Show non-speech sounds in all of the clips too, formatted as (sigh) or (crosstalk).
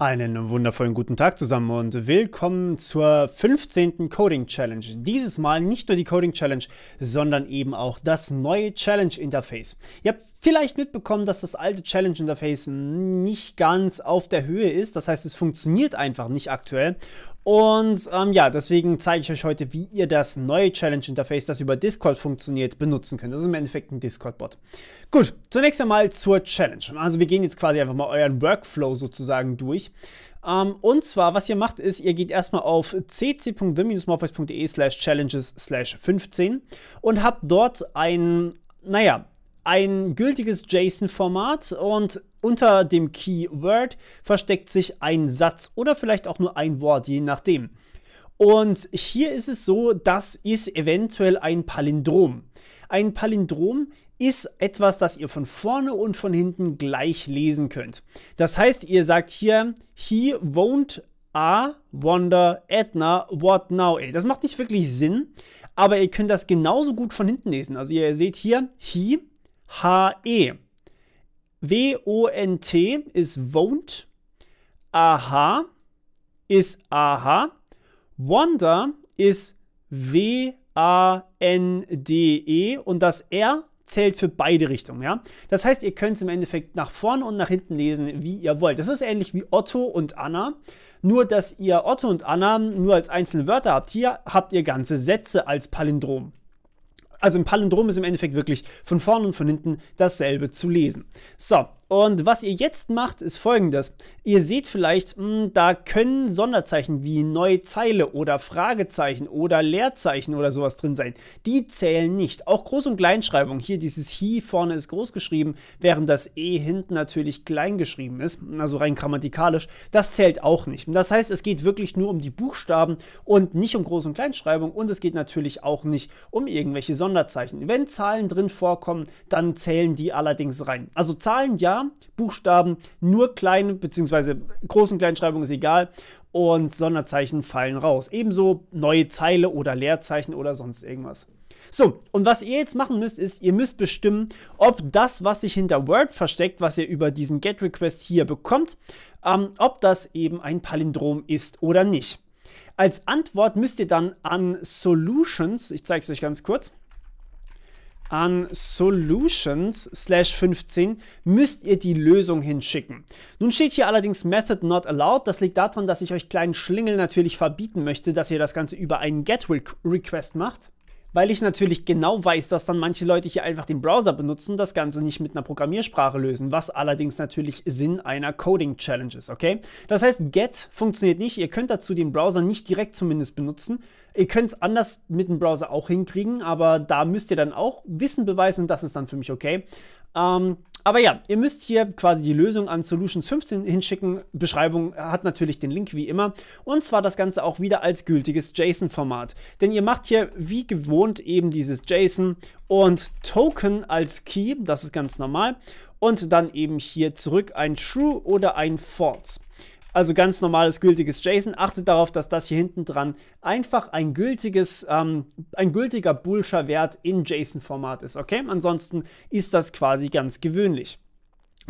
Einen wundervollen guten Tag zusammen und willkommen zur 15. Coding Challenge. Dieses Mal nicht nur die Coding Challenge, sondern eben auch das neue Challenge Interface. Ihr habt vielleicht mitbekommen, dass das alte Challenge Interface nicht ganz auf der Höhe ist. Das heißt, es funktioniert einfach nicht aktuell. Und ähm, ja, deswegen zeige ich euch heute, wie ihr das neue Challenge Interface, das über Discord funktioniert, benutzen könnt. Das ist im Endeffekt ein Discord-Bot. Gut, zunächst einmal zur Challenge. Also wir gehen jetzt quasi einfach mal euren Workflow sozusagen durch. Ähm, und zwar, was ihr macht, ist, ihr geht erstmal auf cc.the-morpheus.de slash challenges slash 15 und habt dort ein, naja, ein gültiges JSON-Format und unter dem Keyword versteckt sich ein Satz oder vielleicht auch nur ein Wort, je nachdem. Und hier ist es so, das ist eventuell ein Palindrom. Ein Palindrom ist etwas, das ihr von vorne und von hinten gleich lesen könnt. Das heißt, ihr sagt hier, he won't a wonder Edna what now. Ey, das macht nicht wirklich Sinn, aber ihr könnt das genauso gut von hinten lesen. Also ihr seht hier, he, h-e. W-O-N-T ist won't, aha ist aha, wonder ist w-a-n-d-e und das r zählt für beide Richtungen. Ja? Das heißt, ihr könnt es im Endeffekt nach vorne und nach hinten lesen, wie ihr wollt. Das ist ähnlich wie Otto und Anna, nur dass ihr Otto und Anna nur als einzelne Wörter habt. Hier habt ihr ganze Sätze als Palindrom. Also ein Palindrom ist im Endeffekt wirklich von vorne und von hinten dasselbe zu lesen. So, und was ihr jetzt macht, ist folgendes. Ihr seht vielleicht, mh, hm, da können Sonderzeichen wie neue Zeile oder Fragezeichen oder Leerzeichen oder sowas drin sein. Die zählen nicht. Auch Groß- und Kleinschreibung. Hier dieses He vorne ist groß geschrieben, während das E hinten natürlich klein geschrieben ist. Also rein grammatikalisch. Das zählt auch nicht. Das heißt, es geht wirklich nur um die Buchstaben und nicht um Groß- und Kleinschreibung. Und es geht natürlich auch nicht um irgendwelche Sonderzeichen. Wenn Zahlen drin vorkommen, dann zählen die allerdings rein. Also Zahlen ja, Buchstaben nur klein bzw. großen und Kleinschreibung ist egal und Sonderzeichen fallen raus. Ebenso neue Zeile oder Leerzeichen oder sonst irgendwas. So, und was ihr jetzt machen müsst, ist, ihr müsst bestimmen, ob das, was sich hinter Word versteckt, was ihr über diesen GET-Request hier bekommt, ähm, ob das eben ein Palindrom ist oder nicht. Als Antwort müsst ihr dann an Solutions, ich zeige es euch ganz kurz, an solutions slash 15 müsst ihr die Lösung hinschicken. Nun steht hier allerdings Method not allowed. Das liegt daran, dass ich euch kleinen Schlingel natürlich verbieten möchte, dass ihr das Ganze über einen GET-Request macht weil ich natürlich genau weiß, dass dann manche Leute hier einfach den Browser benutzen und das Ganze nicht mit einer Programmiersprache lösen, was allerdings natürlich Sinn einer Coding-Challenge ist, okay? Das heißt, get funktioniert nicht, ihr könnt dazu den Browser nicht direkt zumindest benutzen, Ihr könnt es anders mit dem Browser auch hinkriegen, aber da müsst ihr dann auch Wissen beweisen und das ist dann für mich okay. Ähm, aber ja, ihr müsst hier quasi die Lösung an Solutions 15 hinschicken. Beschreibung hat natürlich den Link wie immer. Und zwar das Ganze auch wieder als gültiges JSON-Format. Denn ihr macht hier wie gewohnt eben dieses JSON und Token als Key, das ist ganz normal. Und dann eben hier zurück ein True oder ein False. Also ganz normales gültiges JSON. Achtet darauf, dass das hier hinten dran einfach ein gültiges, ähm, ein gültiger boolscher Wert in JSON-Format ist. Okay, ansonsten ist das quasi ganz gewöhnlich.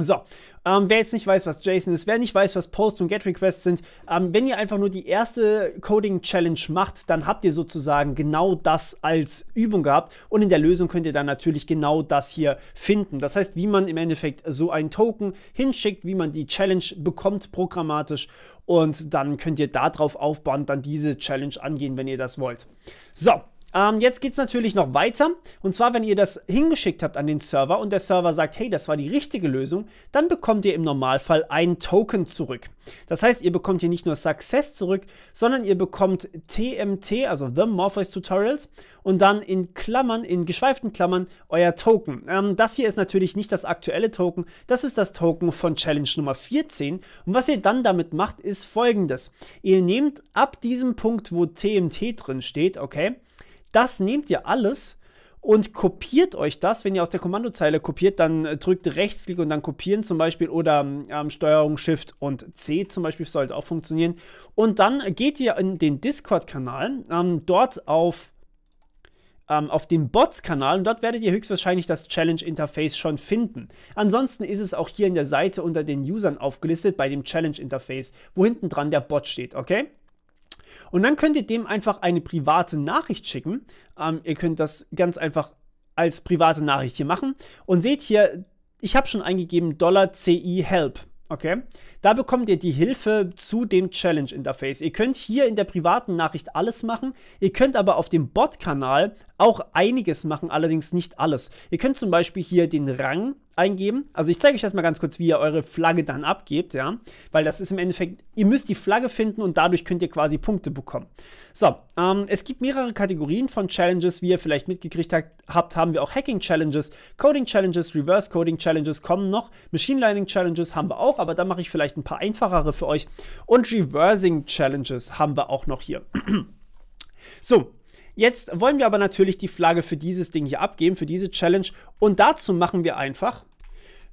So, ähm, wer jetzt nicht weiß, was JSON ist, wer nicht weiß, was Post und Get Requests sind, ähm, wenn ihr einfach nur die erste Coding Challenge macht, dann habt ihr sozusagen genau das als Übung gehabt und in der Lösung könnt ihr dann natürlich genau das hier finden. Das heißt, wie man im Endeffekt so einen Token hinschickt, wie man die Challenge bekommt programmatisch und dann könnt ihr darauf aufbauen, dann diese Challenge angehen, wenn ihr das wollt. So, ähm, jetzt geht es natürlich noch weiter. Und zwar, wenn ihr das hingeschickt habt an den Server und der Server sagt, hey, das war die richtige Lösung, dann bekommt ihr im Normalfall einen Token zurück. Das heißt, ihr bekommt hier nicht nur Success zurück, sondern ihr bekommt TMT, also The Morpheus Tutorials, und dann in Klammern, in geschweiften Klammern, euer Token. Ähm, das hier ist natürlich nicht das aktuelle Token, das ist das Token von Challenge Nummer 14. Und was ihr dann damit macht, ist folgendes. Ihr nehmt ab diesem Punkt, wo TMT drin steht, okay, das nehmt ihr alles und kopiert euch das. Wenn ihr aus der Kommandozeile kopiert, dann äh, drückt Rechtsklick und dann kopieren zum Beispiel oder ähm, ähm Steuerung Shift und C zum Beispiel sollte auch funktionieren. Und dann geht ihr in den Discord-Kanal, ähm, dort auf ähm, auf dem Bots-Kanal und dort werdet ihr höchstwahrscheinlich das Challenge-Interface schon finden. Ansonsten ist es auch hier in der Seite unter den Usern aufgelistet bei dem Challenge-Interface, wo hinten dran der Bot steht, okay? Und dann könnt ihr dem einfach eine private Nachricht schicken. Ähm, ihr könnt das ganz einfach als private Nachricht hier machen. Und seht hier, ich habe schon eingegeben Dollar CI Help. Okay, da bekommt ihr die Hilfe zu dem Challenge Interface. Ihr könnt hier in der privaten Nachricht alles machen. Ihr könnt aber auf dem Bot-Kanal auch einiges machen, allerdings nicht alles. Ihr könnt zum Beispiel hier den Rang eingeben. Also ich zeige euch das mal ganz kurz, wie ihr eure Flagge dann abgebt, ja. Weil das ist im Endeffekt, ihr müsst die Flagge finden und dadurch könnt ihr quasi Punkte bekommen. So, ähm, es gibt mehrere Kategorien von Challenges, wie ihr vielleicht mitgekriegt habt, haben wir auch Hacking Challenges, Coding Challenges, Reverse Coding Challenges kommen noch, Machine Learning Challenges haben wir auch, aber da mache ich vielleicht ein paar einfachere für euch und Reversing Challenges haben wir auch noch hier. (clears throat) so, Jetzt wollen wir aber natürlich die Flagge für dieses Ding hier abgeben, für diese Challenge. Und dazu machen wir einfach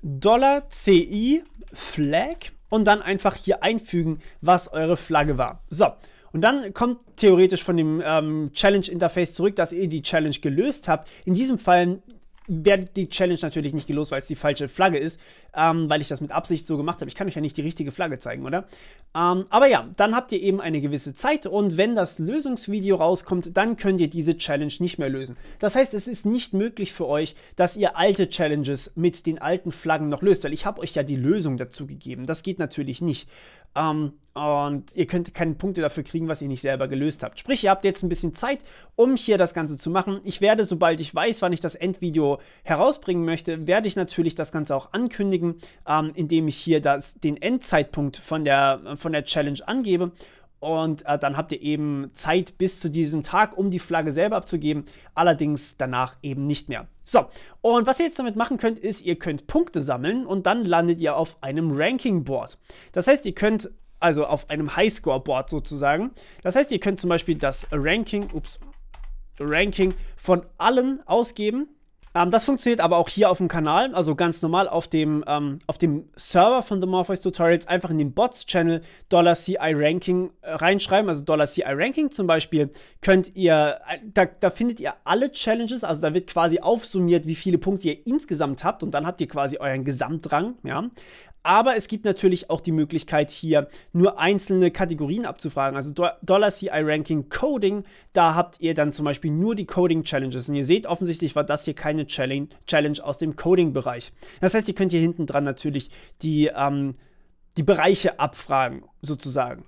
Dollar $CI Flag und dann einfach hier einfügen, was eure Flagge war. So, und dann kommt theoretisch von dem ähm, Challenge-Interface zurück, dass ihr die Challenge gelöst habt. In diesem Fall werde die Challenge natürlich nicht gelost, weil es die falsche Flagge ist, ähm, weil ich das mit Absicht so gemacht habe. Ich kann euch ja nicht die richtige Flagge zeigen, oder? Ähm, aber ja, dann habt ihr eben eine gewisse Zeit und wenn das Lösungsvideo rauskommt, dann könnt ihr diese Challenge nicht mehr lösen. Das heißt, es ist nicht möglich für euch, dass ihr alte Challenges mit den alten Flaggen noch löst, weil ich habe euch ja die Lösung dazu gegeben. Das geht natürlich nicht. Ähm, und ihr könnt keine Punkte dafür kriegen, was ihr nicht selber gelöst habt. Sprich, ihr habt jetzt ein bisschen Zeit, um hier das Ganze zu machen. Ich werde, sobald ich weiß, wann ich das Endvideo herausbringen möchte, werde ich natürlich das Ganze auch ankündigen, ähm, indem ich hier das, den Endzeitpunkt von der, von der Challenge angebe. Und äh, dann habt ihr eben Zeit bis zu diesem Tag, um die Flagge selber abzugeben. Allerdings danach eben nicht mehr. So, und was ihr jetzt damit machen könnt, ist, ihr könnt Punkte sammeln und dann landet ihr auf einem Ranking Board. Das heißt, ihr könnt also auf einem Highscore-Board sozusagen. Das heißt, ihr könnt zum Beispiel das Ranking, ups, Ranking von allen ausgeben ähm, das funktioniert aber auch hier auf dem Kanal, also ganz normal auf dem, ähm, auf dem Server von The Morpheus Tutorials, einfach in den Bots-Channel $CI Ranking äh, reinschreiben, also $CI Ranking zum Beispiel, könnt ihr, äh, da, da findet ihr alle Challenges, also da wird quasi aufsummiert, wie viele Punkte ihr insgesamt habt und dann habt ihr quasi euren Gesamtrang, ja. Aber es gibt natürlich auch die Möglichkeit, hier nur einzelne Kategorien abzufragen. Also $CI Ranking Coding, da habt ihr dann zum Beispiel nur die Coding Challenges. Und ihr seht, offensichtlich war das hier keine Challenge, aus dem Coding-Bereich. Das heißt, ihr könnt hier hinten dran natürlich die, ähm, die Bereiche abfragen, sozusagen.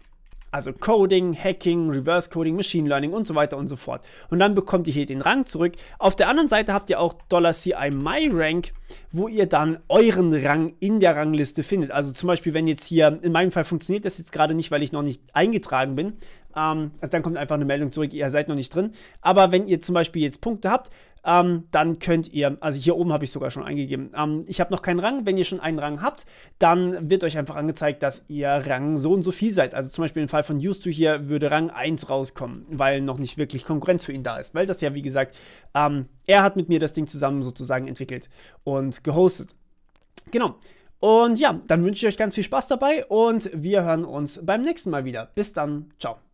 Also Coding, Hacking, Reverse Coding, Machine Learning und so weiter und so fort. Und dann bekommt ihr hier den Rang zurück. Auf der anderen Seite habt ihr auch $CI MyRank wo ihr dann euren Rang in der Rangliste findet. Also zum Beispiel, wenn jetzt hier, in meinem Fall funktioniert das jetzt gerade nicht, weil ich noch nicht eingetragen bin, ähm, also dann kommt einfach eine Meldung zurück, ihr seid noch nicht drin. Aber wenn ihr zum Beispiel jetzt Punkte habt, ähm, dann könnt ihr, also hier oben habe ich sogar schon eingegeben, ähm, ich habe noch keinen Rang. Wenn ihr schon einen Rang habt, dann wird euch einfach angezeigt, dass ihr Rang so und so viel seid. Also zum Beispiel im Fall von Justu hier würde Rang 1 rauskommen, weil noch nicht wirklich Konkurrenz für ihn da ist, weil das ja wie gesagt ähm, er hat mit mir das Ding zusammen sozusagen entwickelt und gehostet. Genau. Und ja, dann wünsche ich euch ganz viel Spaß dabei und wir hören uns beim nächsten Mal wieder. Bis dann. Ciao.